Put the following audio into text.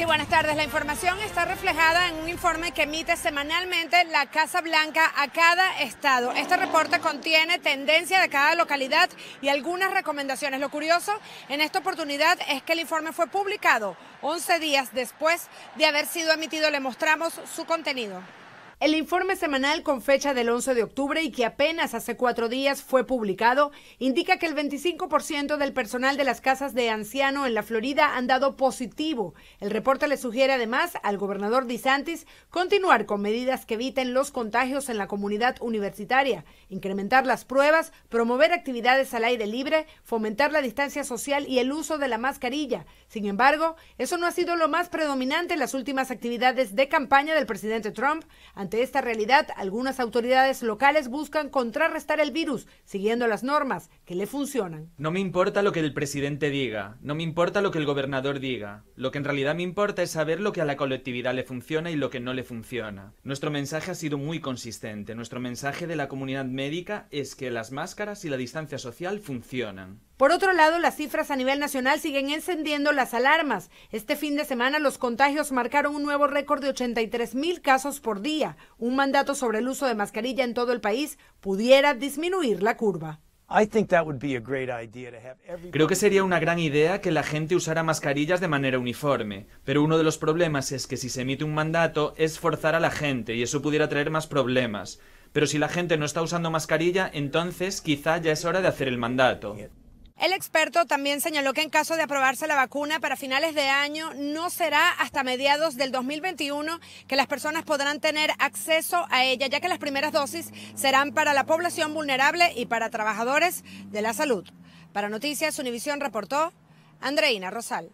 Y buenas tardes. La información está reflejada en un informe que emite semanalmente la Casa Blanca a cada estado. Este reporte contiene tendencia de cada localidad y algunas recomendaciones. Lo curioso en esta oportunidad es que el informe fue publicado 11 días después de haber sido emitido. Le mostramos su contenido. El informe semanal con fecha del 11 de octubre y que apenas hace cuatro días fue publicado indica que el 25% del personal de las casas de anciano en la Florida han dado positivo. El reporte le sugiere además al gobernador DeSantis continuar con medidas que eviten los contagios en la comunidad universitaria, incrementar las pruebas, promover actividades al aire libre, fomentar la distancia social y el uso de la mascarilla. Sin embargo, eso no ha sido lo más predominante en las últimas actividades de campaña del presidente Trump. Ante esta realidad, algunas autoridades locales buscan contrarrestar el virus, siguiendo las normas que le funcionan. No me importa lo que el presidente diga, no me importa lo que el gobernador diga. Lo que en realidad me importa es saber lo que a la colectividad le funciona y lo que no le funciona. Nuestro mensaje ha sido muy consistente. Nuestro mensaje de la comunidad médica es que las máscaras y la distancia social funcionan. Por otro lado, las cifras a nivel nacional siguen encendiendo las alarmas. Este fin de semana los contagios marcaron un nuevo récord de 83.000 casos por día. Un mandato sobre el uso de mascarilla en todo el país pudiera disminuir la curva. Creo que sería una gran idea que la gente usara mascarillas de manera uniforme, pero uno de los problemas es que si se emite un mandato es forzar a la gente y eso pudiera traer más problemas. Pero si la gente no está usando mascarilla, entonces quizá ya es hora de hacer el mandato. El experto también señaló que en caso de aprobarse la vacuna para finales de año, no será hasta mediados del 2021 que las personas podrán tener acceso a ella, ya que las primeras dosis serán para la población vulnerable y para trabajadores de la salud. Para Noticias Univisión reportó Andreina Rosal.